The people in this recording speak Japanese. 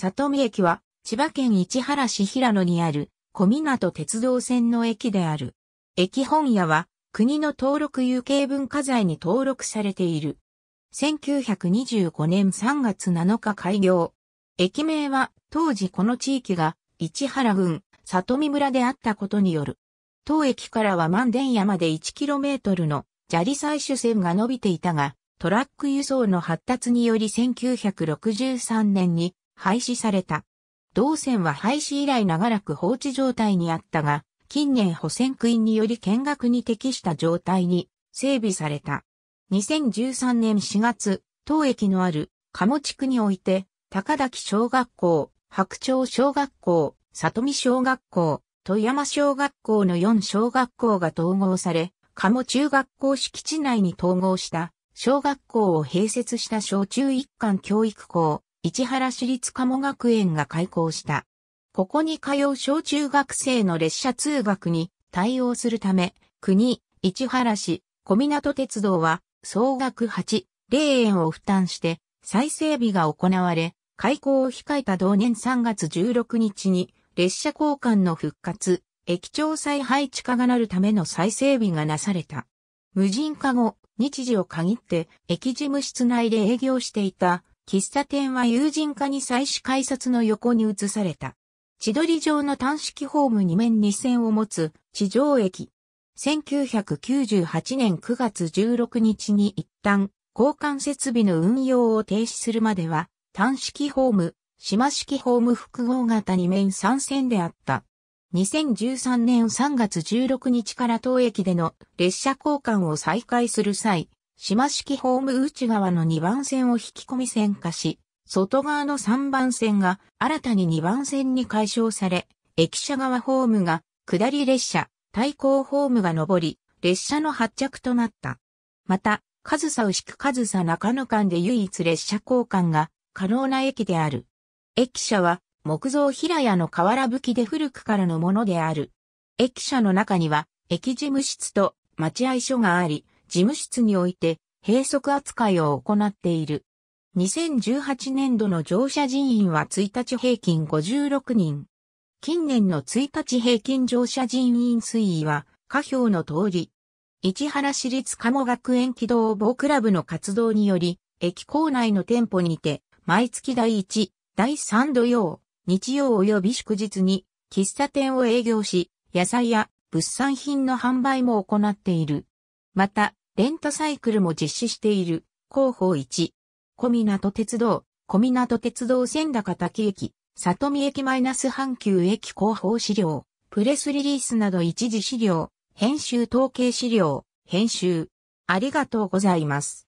里見駅は、千葉県市原市平野にある、小湊鉄道線の駅である。駅本屋は、国の登録有形文化財に登録されている。1925年3月7日開業。駅名は、当時この地域が、市原郡、里見村であったことによる。当駅からは万田山で 1km の砂利採取線が伸びていたが、トラック輸送の発達により1963年に廃止された。銅線は廃止以来長らく放置状態にあったが、近年保線区員により見学に適した状態に整備された。2013年4月、当駅のある鴨地区において、高滝小学校、白鳥小学校、里見小学校、富山小学校の4小学校が統合され、鴨中学校敷地内に統合した小学校を併設した小中一貫教育校、市原市立鴨学園が開校した。ここに通う小中学生の列車通学に対応するため、国、市原市、小湊鉄道は総額8、0円を負担して再整備が行われ、開校を控えた同年3月16日に列車交換の復活、駅長再配置化がなるための再整備がなされた。無人化後、日時を限って駅事務室内で営業していた喫茶店は友人化に再し改札の横に移された。千鳥城の単式ホーム2面2線を持つ地上駅。1998年9月16日に一旦交換設備の運用を停止するまでは単式ホーム、島式ホーム複合型2面3線であった。2013年3月16日から当駅での列車交換を再開する際、島式ホーム内側の2番線を引き込み線化し、外側の3番線が新たに2番線に解消され、駅舎側ホームが下り列車、対向ホームが上り、列車の発着となった。また、上総牛カ上総中野間で唯一列車交換が可能な駅である。駅舎は木造平屋の瓦葺きで古くからのものである。駅舎の中には駅事務室と待合所があり、事務室において閉塞扱いを行っている。2018年度の乗車人員は1日平均56人。近年の1日平均乗車人員推移は、下表の通り。市原市立鴨学園機動棒クラブの活動により、駅構内の店舗にて、毎月第1、第3土曜、日曜及び祝日に、喫茶店を営業し、野菜や物産品の販売も行っている。また、レンタサイクルも実施している、広報1、小港鉄道、小港鉄道仙高滝駅、里見駅マイナス阪急駅広報資料、プレスリリースなど一時資料、編集統計資料、編集。ありがとうございます。